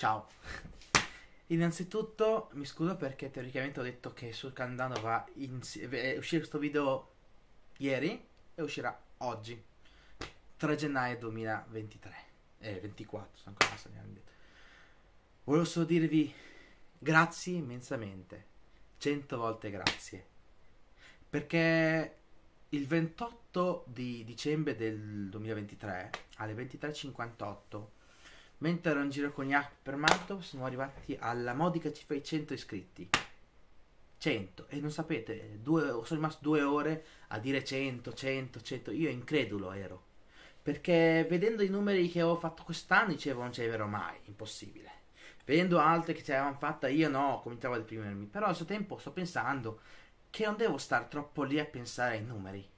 Ciao. Innanzitutto mi scuso perché teoricamente ho detto che sul Candano va in, eh, è uscire questo video ieri e uscirà oggi, 3 gennaio 2023, eh 24, sono ancora Volevo solo dirvi grazie immensamente, 100 volte grazie, perché il 28 di dicembre del 2023 alle 23.58 Mentre ero in giro con Jacopo per Manto, siamo arrivati alla modica cifra di 100 iscritti. 100 e non sapete, due, sono rimasto due ore a dire 100, 100, 100, io incredulo ero, perché vedendo i numeri che ho fatto quest'anno dicevo non c'è vero mai, impossibile, vedendo altre che ce l'avevano fatta io no, cominciavo a deprimermi, però al suo tempo sto pensando che non devo stare troppo lì a pensare ai numeri,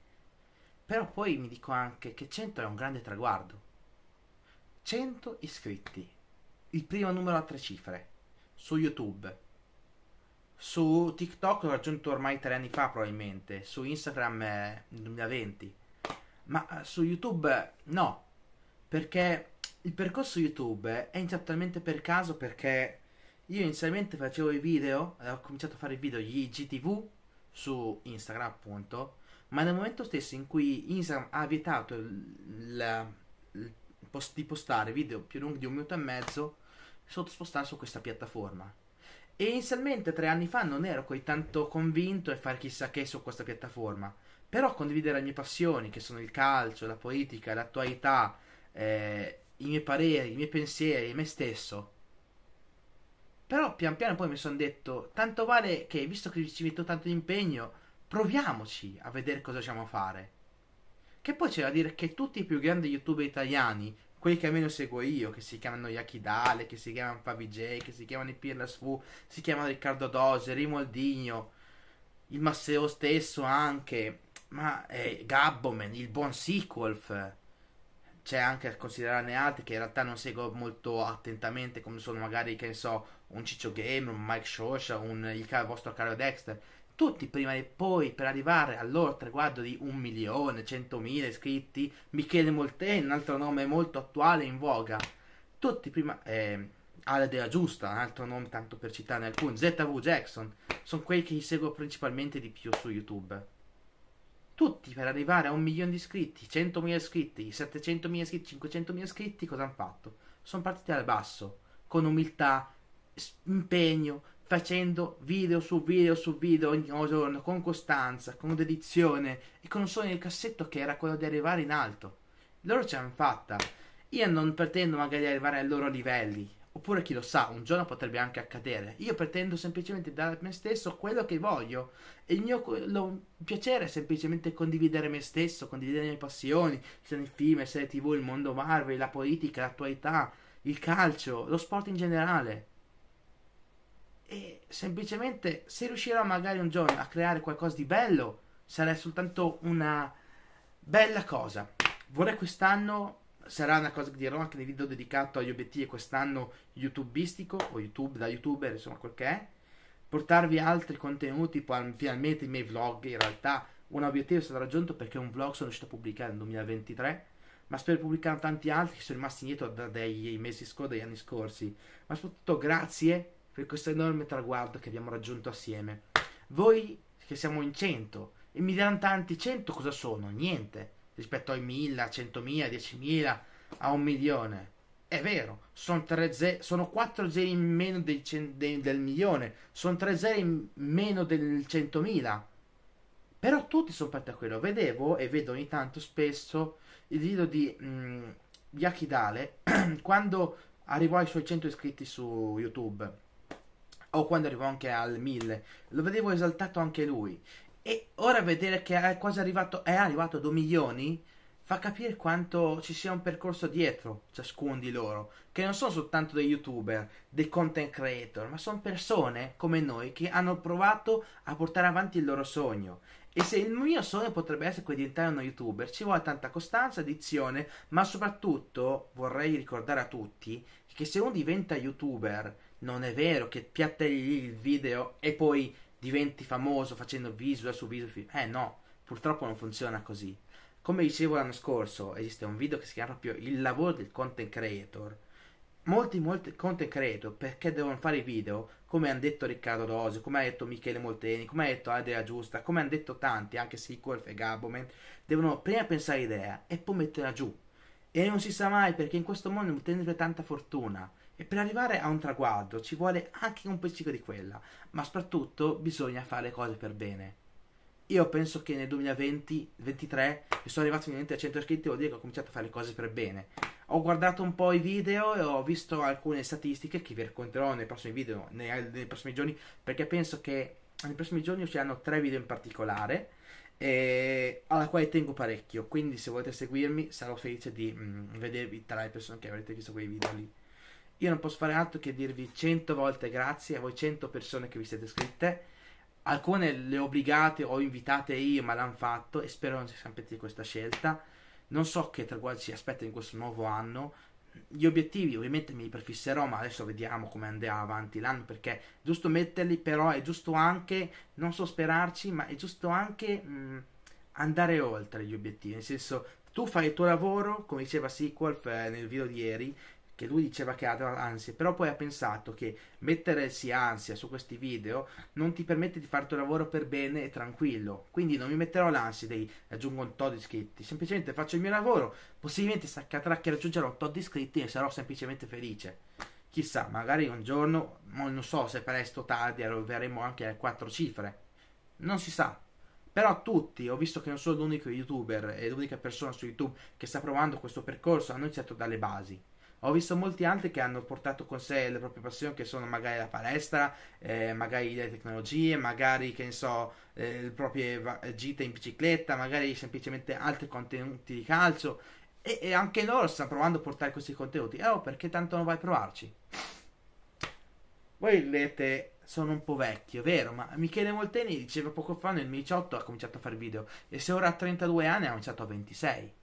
però poi mi dico anche che 100 è un grande traguardo, 100 iscritti, il primo numero a tre cifre, su YouTube, su TikTok l'ho raggiunto ormai tre anni fa probabilmente, su Instagram eh, nel 2020, ma eh, su YouTube no, perché il percorso YouTube è iniziato talmente per caso perché io inizialmente facevo i video, eh, ho cominciato a fare i video gli IGTV su Instagram appunto, ma nel momento stesso in cui Instagram ha vietato il, il, il post- di postare video più lunghi di un minuto e mezzo sottospostarsi su questa piattaforma. E inizialmente tre anni fa non ero così tanto convinto a fare chissà che su questa piattaforma, però condividere le mie passioni, che sono il calcio, la politica, l'attualità, eh, i miei pareri, i miei pensieri, me stesso. Però pian piano poi mi sono detto, tanto vale che, visto che ci metto tanto impegno, proviamoci a vedere cosa riusciamo a fare. Che poi c'è da dire che tutti i più grandi youtuber italiani, quelli che almeno seguo io, che si chiamano Yakidale, che si chiamano Favij, che si chiamano Pirlas Fu, si chiamano Riccardo Dose, Rimoldino, il Masseo stesso anche, ma eh, Gabboman, il buon Sequolf, c'è anche a considerarne altri che in realtà non seguo molto attentamente, come sono magari, che ne so, un Ciccio Game, un Mike Shosha, un, il vostro caro Dexter tutti prima e poi per arrivare al loro traguardo di un milione, centomila iscritti, Michele Molten, un altro nome molto attuale in voga, tutti prima, eh, Ale della Giusta, un altro nome tanto per citarne alcuni, ZV Jackson, sono quelli che seguo principalmente di più su YouTube. Tutti per arrivare a un milione di iscritti, 100.000 iscritti, 700.000 iscritti, 500.000 iscritti, cosa hanno fatto? Sono partiti dal basso, con umiltà, impegno, facendo video su video su video ogni giorno, con costanza, con dedizione e con un sogno nel cassetto che era quello di arrivare in alto. Loro ce l'hanno fatta. Io non pretendo magari di arrivare ai loro livelli, oppure chi lo sa, un giorno potrebbe anche accadere. Io pretendo semplicemente dare a me stesso quello che voglio. E il mio lo, piacere è semplicemente condividere me stesso, condividere le mie passioni, se nel film, se serie tv, il mondo Marvel, la politica, l'attualità, il calcio, lo sport in generale semplicemente se riuscirò magari un giorno a creare qualcosa di bello, sarà soltanto una bella cosa. Vorrei quest'anno, sarà una cosa che dirò anche nel video dedicato agli obiettivi quest'anno youtubistico o YouTube da youtuber, insomma quel che è, portarvi altri contenuti, finalmente i miei vlog, in realtà un obiettivo è stato raggiunto perché un vlog sono riuscito a pubblicare nel 2023 ma spero di pubblicare tanti altri che sono rimasti indietro dai mesi scorsi, dagli anni scorsi. Ma soprattutto grazie per questo enorme traguardo che abbiamo raggiunto assieme. Voi che siamo in 100 e mi diranno tanti 100 cosa sono? Niente rispetto ai 1000, 100.000, 10.000, a un milione. È vero, sono, tre ze- sono 4 zeri in meno del, cen- de- del milione, sono 3 zeri in meno del 100.000. Però tutti sono fatti a quello. Vedevo e vedo ogni tanto spesso il video di mh, mm, Yakidale quando arrivò ai suoi 100 iscritti su YouTube o quando arrivò anche al 1000, lo vedevo esaltato anche lui. E ora vedere che è quasi arrivato, è arrivato a 2 milioni, fa capire quanto ci sia un percorso dietro ciascuno di loro, che non sono soltanto dei youtuber, dei content creator, ma sono persone come noi che hanno provato a portare avanti il loro sogno. E se il mio sogno potrebbe essere quello di diventare uno youtuber, ci vuole tanta costanza, dizione, ma soprattutto vorrei ricordare a tutti che se uno diventa youtuber, non è vero che piattelli il video e poi diventi famoso facendo visual su visual. Eh no, purtroppo non funziona così. Come dicevo l'anno scorso, esiste un video che si chiama proprio il lavoro del content creator. Molti, molti content creator perché devono fare video, come hanno detto Riccardo Rosio, come ha detto Michele Molteni, come ha detto Adria Giusta, come hanno detto tanti, anche Sequel e Gabomen, devono prima pensare l'idea e poi metterla giù. E non si sa mai perché in questo mondo non tende tanta fortuna. E per arrivare a un traguardo ci vuole anche un pizzico di quella, ma soprattutto bisogna fare le cose per bene. Io penso che nel 2020-2023 sono arrivato finalmente a 100 iscritti, vuol dire che ho cominciato a fare le cose per bene. Ho guardato un po' i video e ho visto alcune statistiche che vi racconterò nei prossimi video, nei, nei prossimi giorni, perché penso che nei prossimi giorni usciranno tre video in particolare eh, alla quale tengo parecchio. Quindi, se volete seguirmi, sarò felice di mm, vedervi tra le persone che avrete visto quei video lì. Io non posso fare altro che dirvi 100 volte grazie a voi 100 persone che vi siete iscritte alcune le ho obbligate o invitate io, ma l'hanno fatto e spero non si sapete di questa scelta. Non so che traguardi ci aspetta in questo nuovo anno. Gli obiettivi ovviamente mi prefisserò, ma adesso vediamo come andrà avanti l'anno perché è giusto metterli, però è giusto anche non so sperarci, ma è giusto anche mh, mm, andare oltre gli obiettivi. Nel senso, tu fai il tuo lavoro, come diceva Sequel eh, nel video di ieri, che lui diceva che aveva ansia, però poi ha pensato che mettersi ansia su questi video non ti permette di fare il tuo lavoro per bene e tranquillo, quindi non mi metterò l'ansia di raggiungo un tot di iscritti, semplicemente faccio il mio lavoro, possibilmente si che raggiungerò un tot di iscritti e sarò semplicemente felice. Chissà, magari un giorno, non so se presto o tardi arriveremo anche a quattro cifre, non si sa, però tutti, ho visto che non sono l'unico youtuber e l'unica persona su YouTube che sta provando questo percorso, hanno iniziato dalle basi ho visto molti altri che hanno portato con sé le proprie passioni, che sono magari la palestra, eh, magari le tecnologie, magari che ne so, eh, le proprie gite in bicicletta, magari semplicemente altri contenuti di calcio. E, e anche loro stanno provando a portare questi contenuti. E eh, allora oh, perché tanto non vai a provarci? Voi vedete, sono un po' vecchio, vero? Ma Michele Molteni diceva poco fa nel 2018 ha cominciato a fare video e se ora ha 32 anni ha cominciato a 26.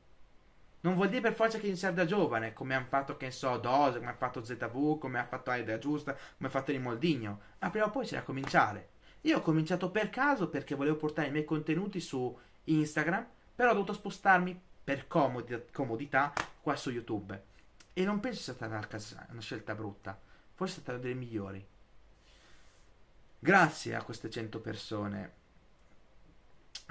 Non vuol dire per forza che iniziare da giovane, come hanno fatto, che so, Dose, come ha fatto ZV, come ha fatto Aida Giusta, come ha fatto Rimoldigno. Ma prima o poi c'è da cominciare. Io ho cominciato per caso perché volevo portare i miei contenuti su Instagram, però ho dovuto spostarmi per comodità, comodità qua su YouTube. E non penso sia stata una scelta brutta, forse è stata una delle migliori. Grazie a queste 100 persone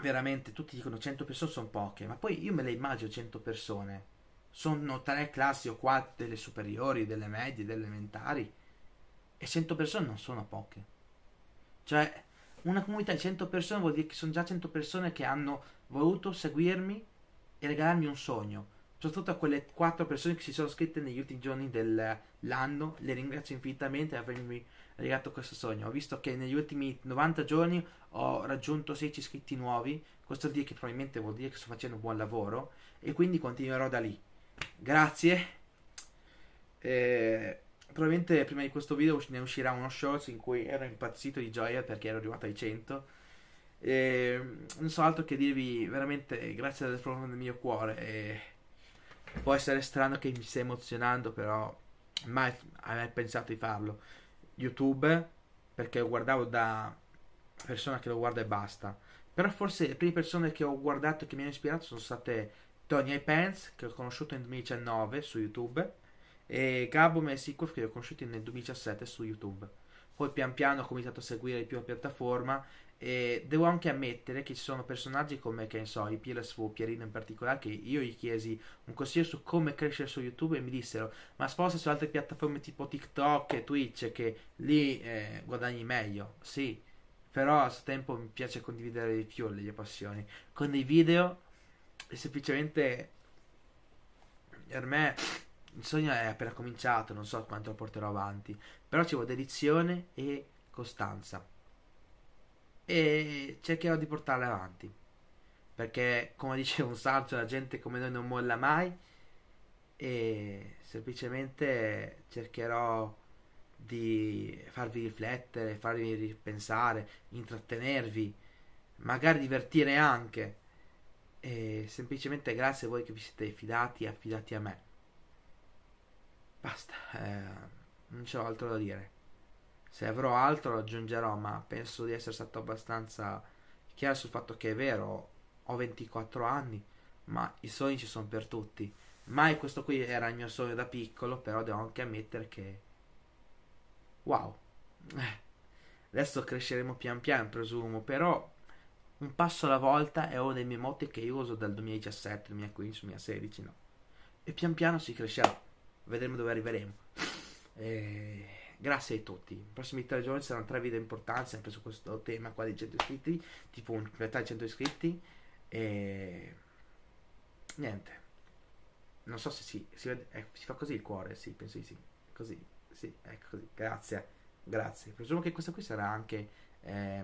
veramente tutti dicono 100 persone sono poche, ma poi io me le immagino 100 persone. Sono tre classi o quattro delle superiori, delle medie, delle elementari. E 100 persone non sono poche. Cioè, una comunità di 100 persone vuol dire che sono già 100 persone che hanno voluto seguirmi e regalarmi un sogno. Soprattutto a quelle 4 persone che si sono iscritte negli ultimi giorni dell'anno, le ringrazio infinitamente per avermi legato a questo sogno. Ho visto che negli ultimi 90 giorni ho raggiunto 16 iscritti nuovi, questo vuol dire che probabilmente vuol dire che sto facendo un buon lavoro e quindi continuerò da lì. Grazie. Eh, probabilmente prima di questo video ne uscirà uno shorts in cui ero impazzito di gioia perché ero arrivato ai 100. Eh, non so altro che dirvi veramente grazie dal profondo del mio cuore. Eh, può essere strano che mi stia emozionando, però mai avrei pensato di farlo. YouTube perché lo guardavo da persona che lo guarda e basta. Però forse le prime persone che ho guardato e che mi hanno ispirato sono state Tony Pence, che ho conosciuto nel 2019 su YouTube, e Gabo Mesikov, che ho conosciuto nel 2017 su YouTube poi pian piano ho cominciato a seguire più la piattaforma e devo anche ammettere che ci sono personaggi come, che ne so, i PLSV, Pierino in particolare, che io gli chiesi un consiglio su come crescere su YouTube e mi dissero, ma sposta su altre piattaforme tipo TikTok e Twitch, che lì eh, guadagni meglio, sì, però a suo tempo mi piace condividere di più le mie passioni. Con i video, è semplicemente, per me il sogno è appena cominciato, non so quanto lo porterò avanti, però ci vuole dedizione e costanza. E cercherò di portarla avanti. Perché, come diceva un saggio, la gente come noi non molla mai. E semplicemente cercherò di farvi riflettere, farvi ripensare, intrattenervi, magari divertire anche. E semplicemente grazie a voi che vi siete fidati e affidati a me. Basta, eh, non c'ho altro da dire. Se avrò altro lo aggiungerò, ma penso di essere stato abbastanza chiaro sul fatto che è vero, ho 24 anni, ma i sogni ci sono per tutti. Mai questo qui era il mio sogno da piccolo, però devo anche ammettere che... Wow. Eh, adesso cresceremo pian piano, presumo, però un passo alla volta è uno dei miei motti che io uso dal 2017, 2015, 2016, no? E pian piano si crescerà vedremo dove arriveremo. E... Grazie a tutti. I prossimi tre giorni ci saranno tre video importanti, sempre su questo tema qua di 100 iscritti, tipo in realtà di 100 iscritti. E niente. Non so se si, si, vede, eh, si fa così il cuore, sì, penso di sì. Così, sì, ecco così. Grazie, grazie. Presumo che questa qui sarà anche... Eh,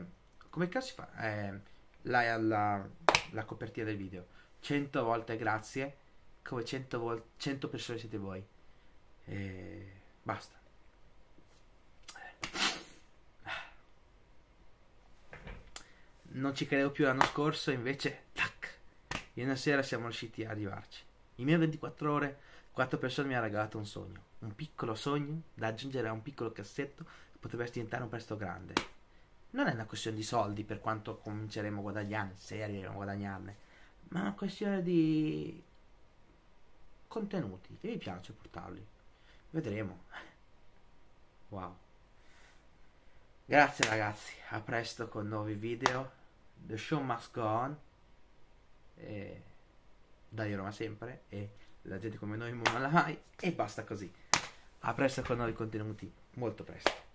come cazzo si fa? Eh, la, la, la, copertina del video. 100 volte grazie, come 100, vol- 100 persone siete voi. E basta. Non ci credevo più l'anno scorso, invece, tac, una sera siamo riusciti a arrivarci. In meno 24 ore, 4 persone mi hanno regalato un sogno, un piccolo sogno da aggiungere a un piccolo cassetto che potrebbe diventare un presto grande. Non è una questione di soldi per quanto cominceremo a guadagnarne, se arriveremo a guadagnarne, ma è una questione di contenuti che mi piace portarli. Vedremo. Wow. Grazie ragazzi, a presto con nuovi video. The show must go on. E... Dai Roma sempre e la gente come noi molla mai e basta così. A presto con nuovi contenuti, molto presto.